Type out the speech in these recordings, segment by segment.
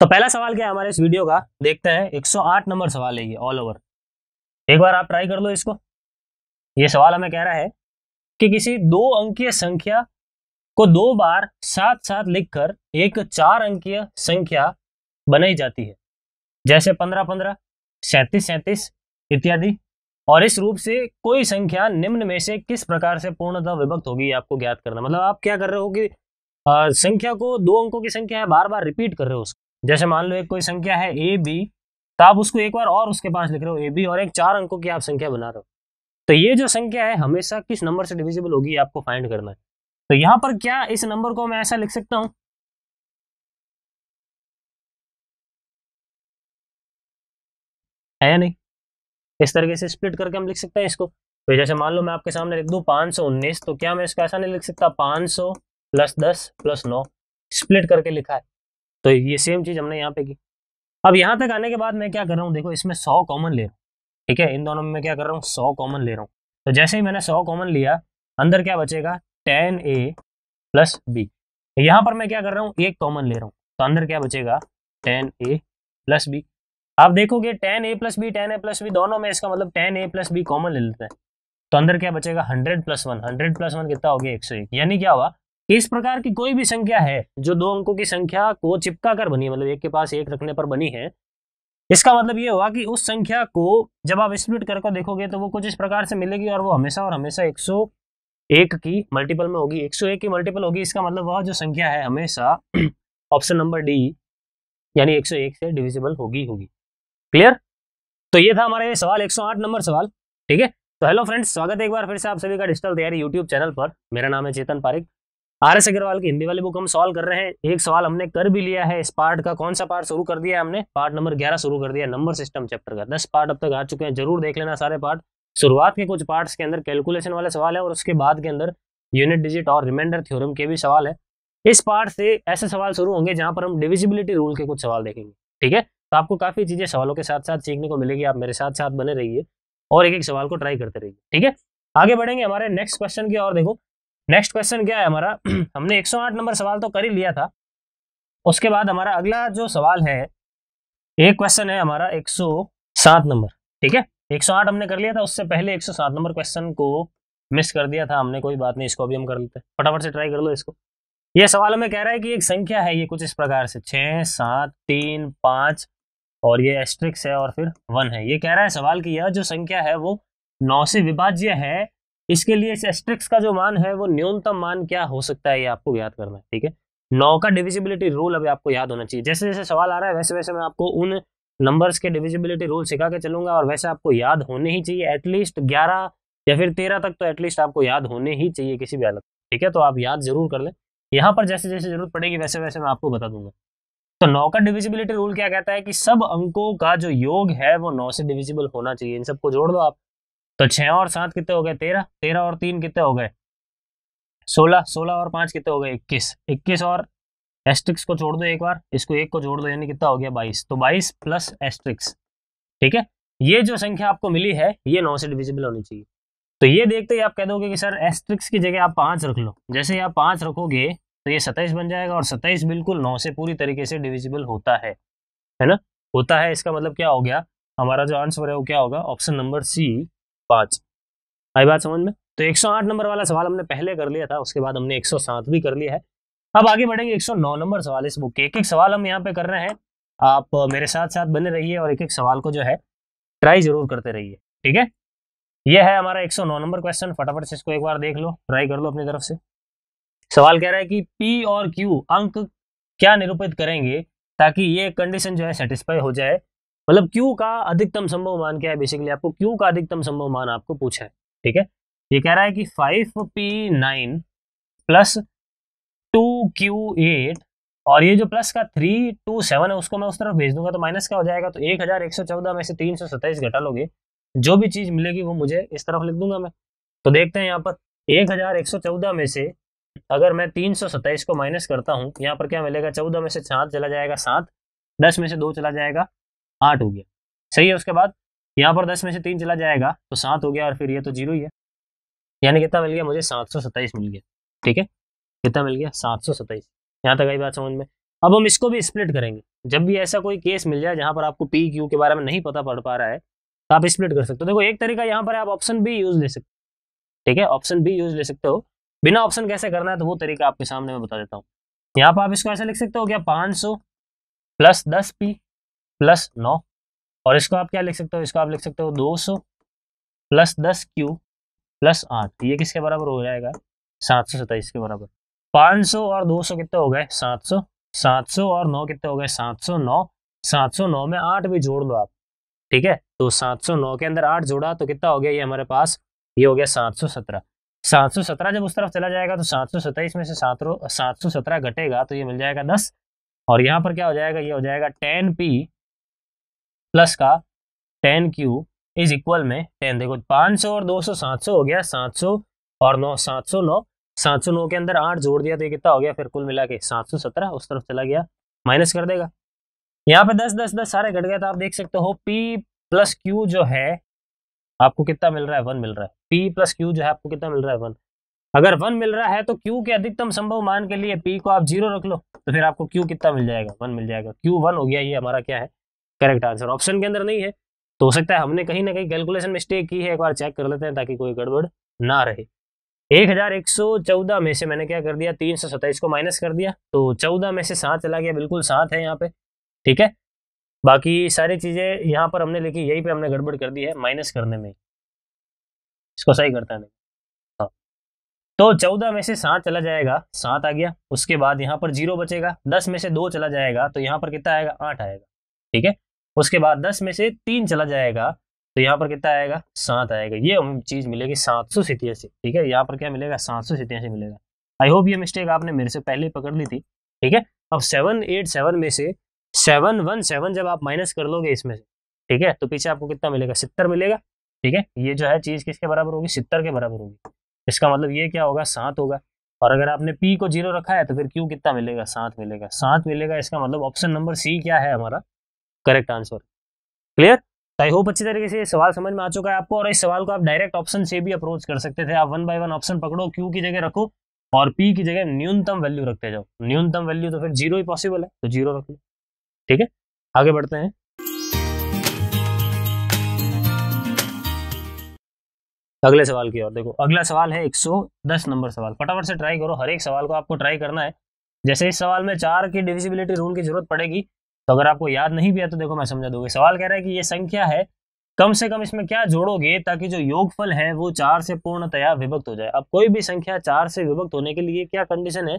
तो पहला सवाल क्या है हमारे इस वीडियो का देखते हैं 108 नंबर सवाल है ये ऑल ओवर एक बार आप ट्राई कर लो इसको ये सवाल हमें कह रहा है कि किसी दो अंकीय संख्या को दो बार साथ साथ लिखकर एक चार अंकीय संख्या बनाई जाती है जैसे पंद्रह पंद्रह सैंतीस सैंतीस इत्यादि और इस रूप से कोई संख्या निम्न में से किस प्रकार से पूर्णतः विभक्त होगी आपको ज्ञात करना मतलब आप क्या कर रहे हो कि संख्या को दो अंकों की संख्या है बार बार रिपीट कर रहे हो उसको जैसे मान लो एक कोई संख्या है ए बी तो आप उसको एक बार और उसके पास लिख रहे हो ए बी और एक चार अंकों की आप संख्या बना रहे हो तो ये जो संख्या है हमेशा किस नंबर से डिविजिबल होगी आपको फाइंड करना है तो यहाँ पर क्या इस नंबर को मैं ऐसा लिख सकता हूं है या नहीं इस तरीके से स्प्लिट करके हम लिख सकते हैं इसको तो जैसे मान लो मैं आपके सामने लिख दू पाँच तो क्या मैं इसको ऐसा नहीं लिख सकता पांच सौ प्लस दस प्लस नौ स्प्लिट करके लिखा है तो ये सेम चीज़ हमने यहाँ पे की अब यहाँ तक आने के बाद मैं क्या कर रहा हूँ देखो इसमें सौ कॉमन ले रहा हूँ ठीक है इन दोनों में मैं क्या कर रहा हूँ सौ कॉमन ले रहा हूँ तो जैसे ही मैंने सौ कॉमन लिया अंदर क्या बचेगा टेन ए प्लस बी यहाँ पर मैं क्या कर रहा हूँ एक कॉमन ले रहा हूँ तो अंदर क्या बचेगा टेन ए प्लस बी आप देखोगे ten A plus B ten A plus B दोनों में इसका मतलब ten A plus B common ले लेते हैं तो अंदर क्या बचेगा hundred plus one hundred plus one कितना हो गया एक सौ एक यानी क्या हुआ इस प्रकार की कोई भी संख्या है जो दो अंकों की संख्या को चिपका कर बनी मतलब एक के पास एक रखने पर बनी है इसका मतलब ये हुआ कि उस संख्या को जब आप स्प्लिट करके देखोगे तो वो कुछ इस प्रकार से मिलेगी और वो हमेशा और हमेशा एक सौ एक की मल्टीपल में होगी एक सौ एक की मल्टीपल होगी इसका मतलब वह जो संख्या है हमेशा ऑप्शन नंबर डी यानी एक सौ एक से डिविजिबल होगी होगी क्लियर तो ये था हमारा ये सवाल 108 नंबर सवाल ठीक है तो हेलो फ्रेंड्स स्वागत है एक बार फिर से आप सभी का डिजिटल तैयारी यूट्यूब चैनल पर मेरा नाम है चेतन पारिक आर एस अग्रवाल की हिंदी वाली बुक हम सॉल्व कर रहे हैं एक सवाल हमने कर भी लिया है इस पार्ट का कौन सा पार्ट शुरू कर दिया हमने पार्ट नंबर ग्यारह शुरू कर दिया नंबर सिस्टम चैप्टर का दस पार्ट अब तक आ चुके हैं जरूर देख लेना सारे पार्ट शुरुआत के कुछ पार्ट्स के अंदर कैलकुलेशन वाले सवाल है और उसके बाद के अंदर यूनिट डिजिट और रिमाइंडर थ्योरम के भी सवाल है इस पार्ट से ऐसे सवाल शुरू होंगे जहां पर हम डिविजिबिलिटी रूल के कुछ सवाल देखेंगे ठीक है तो आपको काफी चीजें सवालों के साथ साथ सीखने को मिलेगी आप मेरे साथ साथ बने रहिए और एक एक सवाल को ट्राई करते रहिए ठीक है आगे बढ़ेंगे हमारे नेक्स्ट क्वेश्चन की और देखो नेक्स्ट क्वेश्चन क्या है हमारा हमने 108 नंबर सवाल तो कर ही लिया था उसके बाद हमारा अगला जो सवाल है एक क्वेश्चन है हमारा 107 नंबर ठीक है 108 हमने कर लिया था उससे पहले 107 नंबर क्वेश्चन को मिस कर दिया था हमने कोई बात नहीं इसको अभी हम कर लेते हैं फटाफट से ट्राई कर लो इसको ये सवाल हमें कह रहा है कि एक संख्या है ये कुछ इस प्रकार से छः सात तीन पाँच और ये एस्ट्रिक्स है और फिर वन है ये कह रहा है सवाल कि यह जो संख्या है वो नौ से विभाज्य है इसके लिए इस एस्ट्रिक्स का जो मान है वो न्यूनतम मान क्या हो सकता है ये आपको याद करना है ठीक है नौ का डिविजिबिलिटी रूल अभी आपको याद होना चाहिए जैसे जैसे सवाल आ रहा है वैसे वैसे मैं आपको उन नंबर्स के डिविजिबिलिटी रूल सिखा के चलूंगा और वैसे आपको याद होने ही चाहिए एटलीस्ट ग्यारह या फिर तेरह तक तो एटलीस्ट आपको याद होने ही चाहिए किसी भी हालत ठीक है तो आप याद जरूर कर लें यहाँ पर जैसे जैसे जरूरत पड़ेगी वैसे वैसे मैं आपको बता दूंगा तो नौ का डिविजिबिलिटी रूल क्या कहता है कि सब अंकों का जो योग है वो नौ से डिविजिबल होना चाहिए इन सबको जोड़ दो आप तो छः और सात कितने हो गए तेरह तेरह और तीन कितने हो गए सोलह सोलह और पाँच कितने हो गए इक्कीस इक्कीस और एस्ट्रिक्स को छोड़ दो एक बार इसको एक को जोड़ दो यानी कितना हो गया बाईस तो बाईस प्लस एस्ट्रिक्स ठीक है ये जो संख्या आपको मिली है ये नौ से डिविजिबल होनी चाहिए तो ये देखते ही आप कह दोगे कि सर एस्ट्रिक्स की जगह आप पाँच रख लो जैसे आप पाँच रखोगे तो ये सत्ताईस बन जाएगा और सत्ताईस बिल्कुल नौ से पूरी तरीके से डिविजिबल होता है है ना होता है इसका मतलब क्या हो गया हमारा जो आंसर है वो क्या होगा ऑप्शन नंबर सी पांच आई बात समझ में तो 108 नंबर वाला सवाल हमने पहले कर लिया था उसके बाद हमने 107 भी कर लिया है अब आगे बढ़ेंगे 109 नंबर सवाल इस बुक के एक एक सवाल हम यहाँ पे कर रहे हैं आप मेरे साथ साथ बने रहिए और एक एक सवाल को जो है ट्राई जरूर करते रहिए ठीक है यह है हमारा 109 नंबर क्वेश्चन फटाफट से इसको एक बार देख लो ट्राई कर लो अपनी तरफ से सवाल कह रहा है कि पी और क्यू अंक क्या निरूपित करेंगे ताकि ये कंडीशन जो है सेटिस्फाई हो जाए मतलब क्यू का अधिकतम संभव मान क्या है बेसिकली आपको क्यू का अधिकतम संभव मान आपको पूछा है ठीक है ये कह रहा है कि five P nine plus two Q eight और ये जो प्लस का थ्री टू सेवन है उसको मैं उस तरफ भेज दूंगा तो माइनस क्या हो जाएगा तो एक हजार एक सौ चौदह में से तीन सौ सत्ताईस घटा लोगे जो भी चीज़ मिलेगी वो मुझे इस तरफ लिख दूंगा मैं तो देखते हैं यहाँ पर एक हजार एक सौ चौदह में से अगर मैं तीन सौ सत्ताईस को माइनस करता हूँ यहाँ पर क्या मिलेगा चौदह में से सात चला जाएगा सात दस में से दो चला जाएगा आठ हो गया सही है उसके बाद यहाँ पर दस में से तीन चला जाएगा तो सात हो गया और फिर ये तो जीरो ही है यानी कितना मिल गया मुझे सात सौ सत्ताईस मिल गया ठीक है कितना मिल गया सात सौ सत्ताईस यहाँ तक आई बात समझ में अब हम इसको भी स्प्लिट करेंगे जब भी ऐसा कोई केस मिल जाए जहाँ पर आपको पी क्यू के बारे में नहीं पता पड़ पा रहा है तो आप स्प्लिट कर सकते हो देखो एक तरीका यहाँ पर आप ऑप्शन बी यूज ले सकते हो ठीक है ऑप्शन बी यूज ले सकते हो बिना ऑप्शन कैसे करना है तो वो तरीका आपके सामने मैं बता देता हूँ यहाँ पर आप इसको ऐसे लिख सकते हो क्या पाँच सौ प्लस दस पी प्लस नौ और इसको आप क्या लिख सकते हो इसको आप लिख सकते हो दो सौ प्लस दस क्यू प्लस आठ ये किसके बराबर हो जाएगा सात सौ सताइस के बराबर पाँच सौ और दो सौ कितने हो गए सात सौ सात सौ और नौ कितने हो गए सात सौ नौ सात सौ नौ में आठ भी जोड़ लो आप ठीक है तो सात सौ नौ के अंदर आठ जोड़ा तो कितना हो गया ये हमारे पास ये हो गया सात सौ सत्रह सात सौ सत्रह जब उस तरफ चला जाएगा तो सात सौ सत्ताईस में से सात सात सौ सत्रह घटेगा तो ये मिल जाएगा दस और यहाँ पर क्या हो जाएगा ये हो जाएगा टेन पी प्लस का टेन क्यू इज इक्वल में टेन देखो पाँच सौ और दो सौ सात सौ हो गया सात सौ और नौ सात सौ नौ सात सौ नौ के अंदर आठ जोड़ दिया तो ये कितना हो गया फिर कुल मिला के सात सौ सत्रह उस तरफ चला गया माइनस कर देगा यहाँ पे दस दस दस सारे घट गए तो आप देख सकते हो पी प्लस क्यू जो है आपको कितना मिल रहा है वन मिल रहा है पी प्लस क्यू जो है आपको कितना मिल रहा है वन अगर वन मिल रहा है तो क्यू के अधिकतम संभव मान के लिए पी को आप जीरो रख लो तो फिर आपको क्यू कितना मिल जाएगा वन मिल जाएगा क्यू वन हो गया ये हमारा क्या है करेक्ट आंसर ऑप्शन के अंदर नहीं है तो हो सकता है हमने कहीं ना कहीं कैलकुलेशन मिस्टेक की है एक बार चेक कर लेते हैं ताकि कोई गड़बड़ ना रहे एक हजार एक सौ चौदह में से मैंने क्या कर दिया तीन सौ सत्ताईस को माइनस कर दिया तो चौदह में से सात चला गया बिल्कुल सात है यहाँ पे ठीक है बाकी सारी चीज़ें यहाँ पर हमने लिखी यही पे हमने गड़बड़ कर दी है माइनस करने में इसको सही करता है नहीं हाँ तो चौदह में से सात चला जाएगा सात आ गया उसके बाद यहाँ पर जीरो बचेगा दस में से दो चला जाएगा तो यहाँ पर कितना आएगा आठ आएगा ठीक है उसके बाद दस में से तीन चला जाएगा तो यहाँ पर कितना आएगा सात आएगा ये हम चीज़ मिलेगी सात सौ से ठीक है यहाँ पर क्या मिलेगा सात सौ से मिलेगा आई होप ये मिस्टेक आपने मेरे से पहले पकड़ ली थी ठीक है अब सेवन एट सेवन में से सेवन वन सेवन जब आप माइनस कर लोगे इसमें से ठीक है तो पीछे आपको कितना मिलेगा सितर मिलेगा ठीक है ये जो है चीज़ किसके बराबर होगी सितर के बराबर होगी इसका मतलब ये क्या होगा सात होगा और अगर आपने पी को जीरो रखा है तो फिर क्यों कितना मिलेगा सात मिलेगा सात मिलेगा इसका मतलब ऑप्शन नंबर सी क्या है हमारा करेक्ट आंसर क्लियर तो आई होप अच्छी तरीके से ये सवाल समझ में आ चुका है आपको और इस सवाल को आप डायरेक्ट ऑप्शन से भी अप्रोच कर सकते थे आप वन बाय वन ऑप्शन पकड़ो क्यू की जगह रखो और पी की जगह न्यूनतम वैल्यू रखते जाओ न्यूनतम वैल्यू तो फिर जीरो ही पॉसिबल है तो जीरो रख लो ठीक है आगे बढ़ते हैं अगले सवाल की ओर देखो अगला सवाल है 110 नंबर सवाल फटाफट से ट्राई करो हर एक सवाल को आपको ट्राई करना है जैसे इस सवाल में चार की डिविजिबिलिटी रूल की जरूरत पड़ेगी तो अगर आपको याद नहीं भी है तो देखो मैं समझा दूंगी सवाल कह रहा है कि ये संख्या है कम से कम इसमें क्या जोड़ोगे ताकि जो योगफल है वो चार से पूर्णतया विभक्त हो जाए अब कोई भी संख्या चार से विभक्त होने के लिए क्या कंडीशन है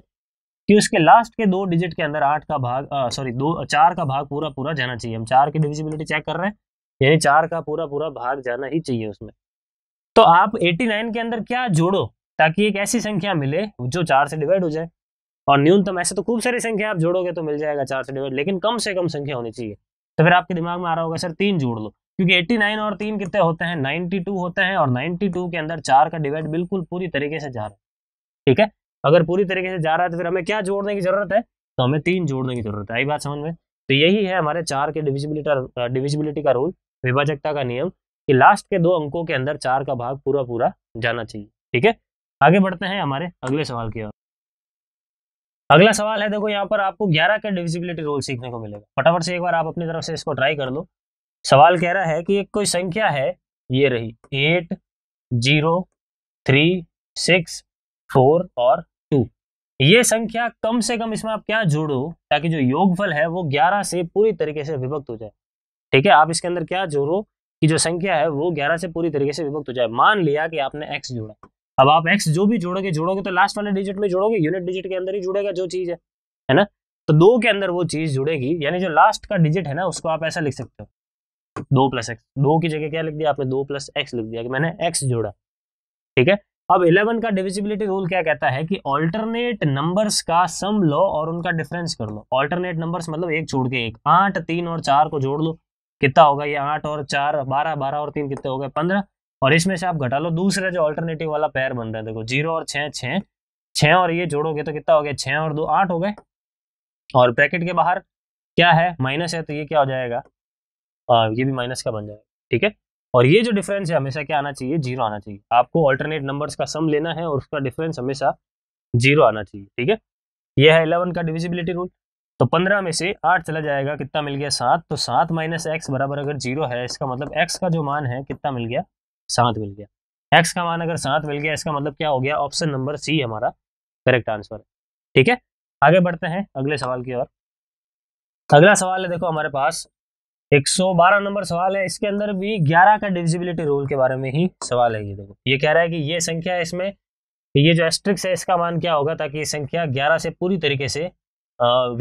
कि उसके लास्ट के दो डिजिट के अंदर आठ का भाग सॉरी दो चार का भाग पूरा पूरा जाना चाहिए हम चार की डिविजिबिलिटी चेक कर रहे हैं यानी चार का पूरा पूरा भाग जाना ही चाहिए उसमें तो आप 89 के अंदर क्या जोड़ो ताकि एक ऐसी संख्या मिले जो चार से डिवाइड हो जाए और न्यूनतम ऐसे तो खूब सारी संख्या आप जोड़ोगे तो मिल जाएगा चार से डिवाइड लेकिन कम से कम संख्या होनी चाहिए तो फिर आपके दिमाग में आ रहा होगा सर तीन जोड़ लो क्योंकि 89 और तीन कितने होते हैं 92 होते हैं और 92 के अंदर चार का डिवाइड बिल्कुल पूरी तरीके से जा रहा है ठीक है अगर पूरी तरीके से जा रहा है तो फिर हमें क्या जोड़ने की जरूरत है तो हमें तीन जोड़ने की जरूरत है आई बात समझ में तो यही है हमारे चार के डिविजिबिलिटी डिविजिबिलिटी का रूल विभाजकता का नियम कि लास्ट के दो अंकों के अंदर चार का भाग पूरा पूरा जाना चाहिए ठीक है आगे बढ़ते हैं हमारे अगले सवाल की ओर अगला सवाल है देखो यहाँ पर आपको 11 का डिविजिबिलिटी रूल सीखने को मिलेगा फटाफट से एक बार आप अपनी तरफ से इसको ट्राई कर लो सवाल कह रहा है कि एक कोई संख्या है ये रही eight zero three six four और टू ये संख्या कम से कम इसमें आप क्या जोड़ो ताकि जो योगफल है वो ग्यारह से पूरी तरीके से विभक्त हो जाए ठीक है आप इसके अंदर क्या जोड़ो कि जो संख्या है वो ग्यारह से पूरी तरीके से विभक्त हो जाए मान लिया कि आपने एक्स जोड़ा अब आप एक्स जो भी जोड़ोगे जोड़ोगे तो लास्ट वाले डिजिट में जोड़ोगे यूनिट डिजिट के अंदर ही जुड़ेगा जो चीज़ है है ना तो दो के अंदर वो चीज़ जुड़ेगी यानी जो लास्ट का डिजिट है ना उसको आप ऐसा लिख सकते हो दो प्लस एक्स दो की जगह क्या लिख दिया आपने दो प्लस एक्स लिख दिया कि मैंने एक्स जोड़ा ठीक है अब इलेवन का डिविजिबिलिटी रूल क्या कहता है कि ऑल्टरनेट नंबर्स का सम लो और उनका डिफरेंस कर लो ऑल्टरनेट नंबर्स मतलब एक छोड़ के एक आठ तीन और चार को जोड़ लो कितना होगा ये आठ और चार बारह बारह और तीन कितने हो गए पंद्रह और इसमें से आप घटा लो दूसरा जो ऑल्टरनेटिव वाला पैर बन रहा है देखो जीरो और छः छः छह और ये जोड़ोगे तो कितना हो गया छः और दो आठ हो गए और ब्रैकेट के बाहर क्या है माइनस है तो ये क्या हो जाएगा आ, ये भी माइनस का बन जाएगा ठीक है और ये जो डिफरेंस है हमेशा क्या आना चाहिए जीरो आना चाहिए आपको ऑल्टरनेट नंबर्स का सम लेना है और उसका डिफरेंस हमेशा जीरो आना चाहिए ठीक है यह है इलेवन का डिविजिबिलिटी रूल तो पंद्रह में से आठ चला जाएगा कितना मिल गया सात तो सात माइनस एक्स बराबर अगर जीरो है इसका मतलब एक्स का जो मान है कितना मिल गया सात मिल गया एक्स का मान अगर सात मिल गया इसका मतलब क्या हो गया ऑप्शन नंबर सी हमारा करेक्ट आंसर है ठीक है आगे बढ़ते हैं अगले सवाल की ओर अगला सवाल है देखो हमारे पास 112 नंबर सवाल है इसके अंदर भी 11 का डिविजिबिलिटी रूल के बारे में ही सवाल है ये देखो ये कह रहा है कि ये संख्या इसमें ये जो एस्ट्रिक्स है इसका मान क्या होगा ताकि ये संख्या 11 से पूरी तरीके से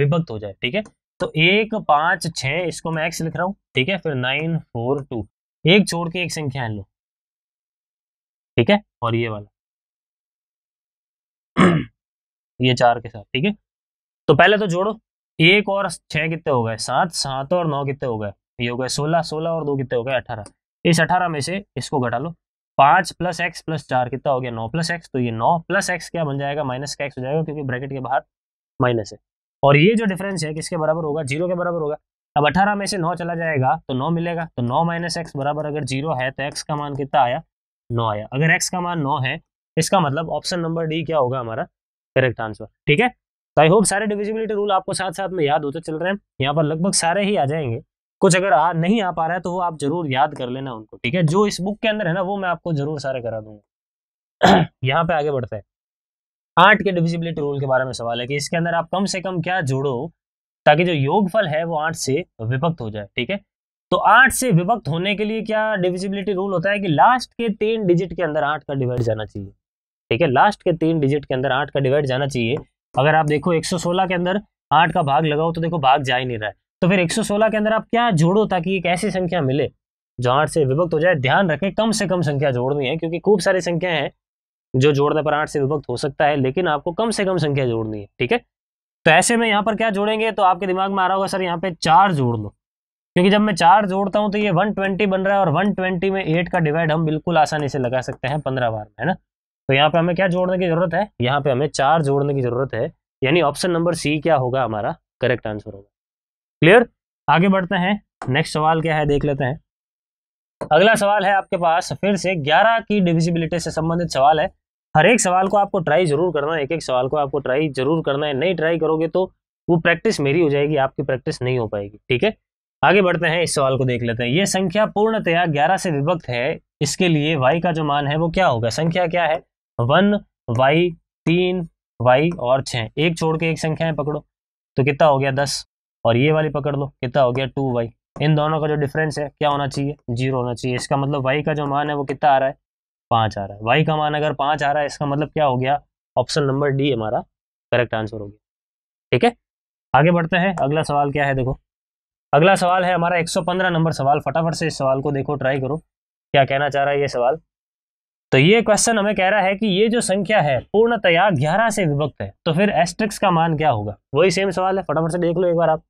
विभक्त हो जाए ठीक है तो एक पाँच छः इसको मैं एक्स लिख रहा हूँ ठीक है फिर नाइन फोर टू एक छोड़ के एक संख्या लो ठीक है और ये वाला ये चार के साथ ठीक है तो पहले तो जोड़ो एक और छह कितने हो गए सात सात और नौ कितने हो गए ये हो गए सोलह सोलह और दो कितने हो गए अठारह इस अठारह में से इसको घटा लो पांच प्लस एक्स प्लस चार कितना हो गया नौ प्लस एक्स तो ये नौ प्लस एक्स क्या बन जाएगा माइनस का एक्स हो जाएगा क्योंकि ब्रैकेट के बाहर माइनस है और ये जो डिफरेंस है किसके बराबर होगा जीरो के बराबर होगा अब अठारह में से नौ चला जाएगा तो नौ मिलेगा तो नौ माइनस एक्स बराबर अगर जीरो है तो एक्स का मान कितना आया नौ आया अगर एक्स का मान नौ है इसका मतलब ऑप्शन नंबर डी क्या होगा हमारा करेक्ट आंसर ठीक है तो आई होप सारे डिविजिबिलिटी रूल आपको साथ साथ में याद होते चल रहे हैं यहाँ पर लगभग सारे ही आ जाएंगे कुछ अगर आ नहीं आ पा रहा है तो वो आप जरूर याद कर लेना उनको ठीक है जो इस बुक के अंदर है ना वो मैं आपको जरूर सारे करा दूंगा यहाँ पे आगे बढ़ते हैं आठ के डिविजिबिलिटी रूल के बारे में सवाल है कि इसके अंदर आप कम से कम क्या जोड़ो ताकि जो योगफल है वो आठ से विभक्त हो जाए ठीक है तो आठ से विभक्त होने के लिए क्या डिविजिबिलिटी रूल होता है कि लास्ट के तीन डिजिट के अंदर आठ का डिवाइड जाना चाहिए ठीक है लास्ट के तीन डिजिट के अंदर आठ का डिवाइड जाना चाहिए अगर आप देखो 116 के अंदर आठ का भाग लगाओ तो देखो भाग जा ही नहीं रहा है तो फिर 116 के अंदर आप क्या जोड़ो ताकि एक ऐसी संख्या मिले जो आठ से विभक्त हो जाए ध्यान रखें कम से कम संख्या जोड़नी है क्योंकि खूब सारी संख्या है जो जोड़ने पर आठ से विभक्त हो सकता है लेकिन आपको कम से कम संख्या जोड़नी है ठीक है तो ऐसे में यहाँ पर क्या जोड़ेंगे तो आपके दिमाग में आ रहा होगा सर यहाँ पे चार जोड़ लो क्योंकि जब मैं चार जोड़ता हूँ तो ये 120 बन रहा है और 120 में एट का डिवाइड हम बिल्कुल आसानी से लगा सकते हैं पंद्रह बार में है ना तो यहाँ पे हमें क्या जोड़ने की जरूरत है यहाँ पे हमें चार जोड़ने की जरूरत है यानी ऑप्शन नंबर सी क्या होगा हमारा करेक्ट आंसर होगा क्लियर आगे बढ़ते हैं नेक्स्ट सवाल क्या है देख लेते हैं अगला सवाल है आपके पास फिर से ग्यारह की डिविजिबिलिटी से संबंधित सवाल है हर एक सवाल को आपको ट्राई जरूर करना है एक एक सवाल को आपको ट्राई जरूर करना है नहीं ट्राई करोगे तो वो प्रैक्टिस मेरी हो जाएगी आपकी प्रैक्टिस नहीं हो पाएगी ठीक है आगे बढ़ते हैं इस सवाल को देख लेते हैं ये संख्या पूर्णतया ग्यारह से विभक्त है इसके लिए वाई का जो मान है वो क्या होगा संख्या क्या है वन वाई तीन वाई और छः एक छोड़ के एक संख्या है पकड़ो तो कितना हो गया दस और ये वाली पकड़ लो कितना हो गया टू वाई इन दोनों का जो डिफरेंस है क्या होना चाहिए जीरो होना चाहिए इसका मतलब वाई का जो मान है वो कितना आ रहा है पाँच आ रहा है वाई का मान अगर पाँच आ रहा है इसका मतलब क्या हो गया ऑप्शन नंबर डी हमारा करेक्ट आंसर हो गया ठीक है आगे बढ़ते हैं अगला सवाल क्या है देखो अगला सवाल है हमारा 115 नंबर सवाल फटाफट से इस सवाल को देखो ट्राई करो क्या कहना चाह रहा है ये सवाल तो ये क्वेश्चन हमें कह रहा है कि ये जो संख्या है पूर्णतया ग्यारह से विभक्त है तो फिर एस्ट्रिक्स का मान क्या होगा वही सेम सवाल है फटाफट से देख लो एक बार आप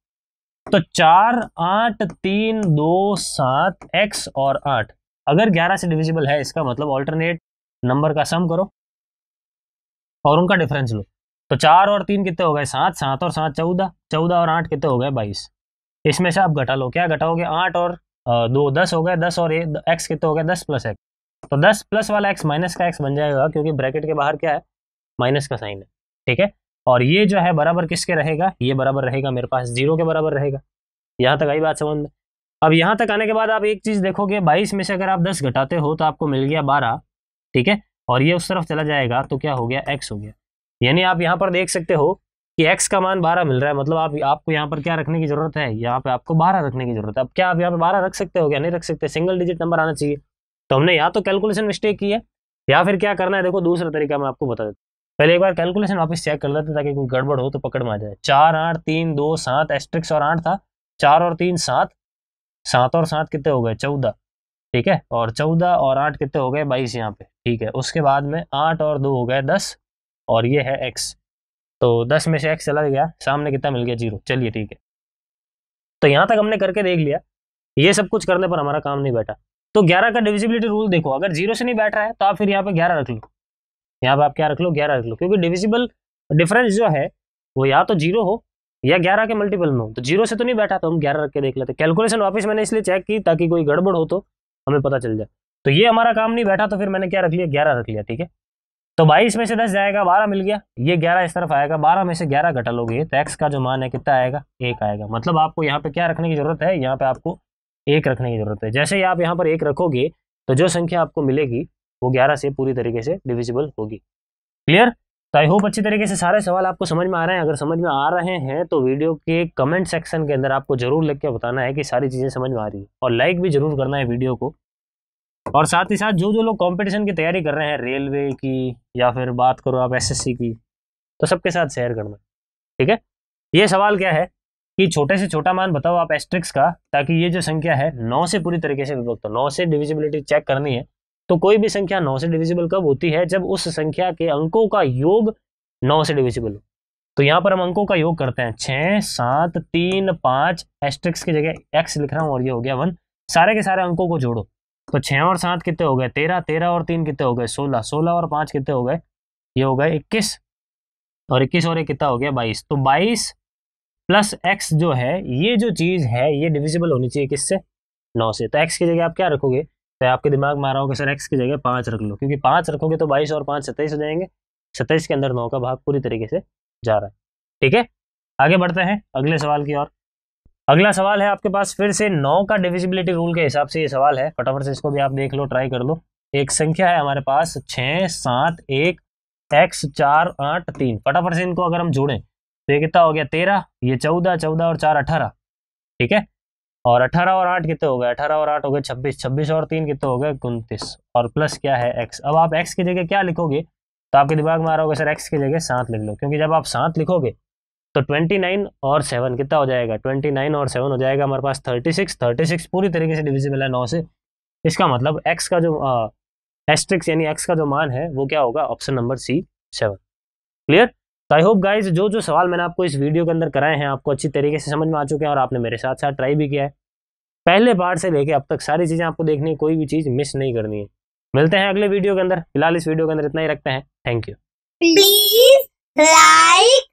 तो चार आठ तीन दो सात एक्स और आठ अगर ग्यारह से डिविजिबल है इसका मतलब ऑल्टरनेट नंबर का सम करो और उनका डिफरेंस लो तो चार और तीन कितने हो गए सात सात और सात चौदह चौदह और आठ कितने हो गए बाईस इसमें से आप घटा लो क्या घटाओगे आठ और दो दस हो गए दस और एक्स कितना हो गया दस प्लस एक्स तो दस प्लस वाला एक्स माइनस का एक्स बन जाएगा क्योंकि ब्रैकेट के बाहर क्या है माइनस का साइन है ठीक है और ये जो है बराबर किसके रहेगा ये बराबर रहेगा मेरे पास जीरो के बराबर रहेगा यहाँ तक आई बात समझ में अब यहाँ तक आने के बाद आप एक चीज़ देखोगे बाईस में से अगर आप दस घटाते हो तो आपको मिल गया बारह ठीक है और ये उस तरफ चला जाएगा तो क्या हो गया एक्स हो गया यानी आप यहाँ पर देख सकते हो कि x का मान 12 मिल रहा है मतलब आप आपको यहाँ पर क्या रखने की जरूरत है यहाँ पे आपको 12 रखने की जरूरत है अब क्या आप यहाँ पे 12 रख सकते हो क्या नहीं रख सकते सिंगल डिजिट नंबर आना चाहिए तो हमने या तो कैलकुलेशन मिस्टेक की है या फिर क्या करना है देखो दूसरा तरीका मैं आपको बता देता पहले एक बार कैलकुलेशन वापस चेक कर लेते ताकि कोई गड़बड़ हो तो पकड़ में आ जाए चार आठ तीन दो सात एस्ट्रिक्स और आठ था चार और तीन सात सात और सात कितने हो गए चौदह ठीक है और चौदह और आठ कितने हो गए बाईस यहाँ पे ठीक है उसके बाद में आठ और दो हो गए दस और ये है एक्स तो दस में से एक्स चला गया सामने कितना मिल गया जीरो चलिए ठीक है तो यहाँ तक हमने करके देख लिया ये सब कुछ करने पर हमारा काम नहीं बैठा तो ग्यारह का डिविजिबिलिटी रूल देखो अगर जीरो से नहीं बैठ रहा है तो आप फिर यहाँ पे ग्यारह रख लो यहाँ पे आप क्या रख लो ग्यारह रख लो क्योंकि डिविजिबल डिफरेंस जो है वो या तो जीरो हो या ग्यारह के मल्टीपल में हो तो जीरो से तो नहीं बैठा तो हम ग्यारह रख के देख लेते कैलकुलेशन वापस मैंने इसलिए चेक की ताकि कोई गड़बड़ हो तो हमें पता चल जाए तो ये हमारा काम नहीं बैठा तो फिर मैंने क्या रख लिया ग्यारह रख लिया ठीक है तो बाईस में से दस जाएगा बारह मिल गया ये ग्यारह इस तरफ आएगा बारह में से ग्यारह घटा लोगे तो एक्स का जो मान है कितना आएगा एक आएगा मतलब आपको यहाँ पे क्या रखने की जरूरत है यहाँ पे आपको एक रखने की जरूरत है जैसे ही आप यहाँ पर एक रखोगे तो जो संख्या आपको मिलेगी वो ग्यारह से पूरी तरीके से डिविजिबल होगी क्लियर तो आई होप अच्छी तरीके से सारे सवाल आपको समझ में आ रहे हैं अगर समझ में आ रहे हैं तो वीडियो के कमेंट सेक्शन के अंदर आपको जरूर लिख के बताना है कि सारी चीज़ें समझ में आ रही है और लाइक भी जरूर करना है वीडियो को और साथ ही साथ जो जो लोग कंपटीशन की तैयारी कर रहे हैं रेलवे की या फिर बात करो आप एसएससी की तो सबके साथ शेयर करना ठीक है ये सवाल क्या है कि छोटे से छोटा मान बताओ आप एस्ट्रिक्स का ताकि ये जो संख्या है नौ से पूरी तरीके से विभक्त हो नौ से डिविजिबिलिटी चेक करनी है तो कोई भी संख्या नौ से डिविजिबल कब होती है जब उस संख्या के अंकों का योग नौ से डिविजिबल हो तो यहाँ पर हम अंकों का योग करते हैं छः सात तीन पाँच एस्ट्रिक्स की जगह एक्स लिख रहा हूँ और ये हो गया वन सारे के सारे अंकों को जोड़ो तो छः और सात कितने हो गए तेरह तेरह और तीन कितने हो गए सोलह सोलह और पाँच कितने हो गए ये हो गए इक्कीस और इक्कीस और एक कितना हो गया बाईस तो बाईस प्लस एक्स जो है ये जो चीज़ है ये डिविजिबल होनी चाहिए किससे नौ से तो एक्स की जगह आप क्या रखोगे तो आपके दिमाग में आ रहा होगा सर एक्स की जगह पाँच रख लो क्योंकि पाँच रखोगे तो बाईस और पाँच सत्ताईस हो जाएंगे सत्ताईस के अंदर नौ का भाग पूरी तरीके से जा रहा है ठीक है आगे बढ़ते हैं अगले सवाल की ओर अगला सवाल है आपके पास फिर से नौ का डिविजिबिलिटी रूल के हिसाब से ये सवाल है फटाफट से इसको भी आप देख लो ट्राई कर लो एक संख्या है हमारे पास छः सात एक एक्स चार आठ तीन फटाफट से इनको अगर हम जोड़ें तो ये कितना हो गया तेरह ये चौदह चौदह और चार अठारह ठीक है और अठारह और आठ कितने हो गए अठारह और आठ हो गए छब्बीस छब्बीस और तीन कितने हो गए उनतीस और प्लस क्या है एक्स अब आप एक्स की जगह क्या लिखोगे तो आपके दिमाग में आ रहा होगा सर एक्स की जगह सात लिख लो क्योंकि जब आप सात लिखोगे तो 29 और 7 कितना हो जाएगा 29 और 7 हो जाएगा हमारे पास 36 36 पूरी तरीके से डिविजिबल है नौ से इसका मतलब x का जो एस्ट्रिक्स यानी x का जो मान है वो क्या होगा option number C seven clear तो आई होप गाइज जो जो सवाल मैंने आपको इस वीडियो के अंदर कराए हैं आपको अच्छी तरीके से समझ में आ चुके हैं और आपने मेरे साथ साथ ट्राई भी किया है पहले पार्ट से लेके अब तक सारी चीज़ें आपको देखनी है कोई भी चीज़ मिस नहीं करनी है मिलते हैं अगले वीडियो के अंदर फिलहाल इस वीडियो के अंदर इतना ही रखते हैं थैंक यू प्लीज लाइक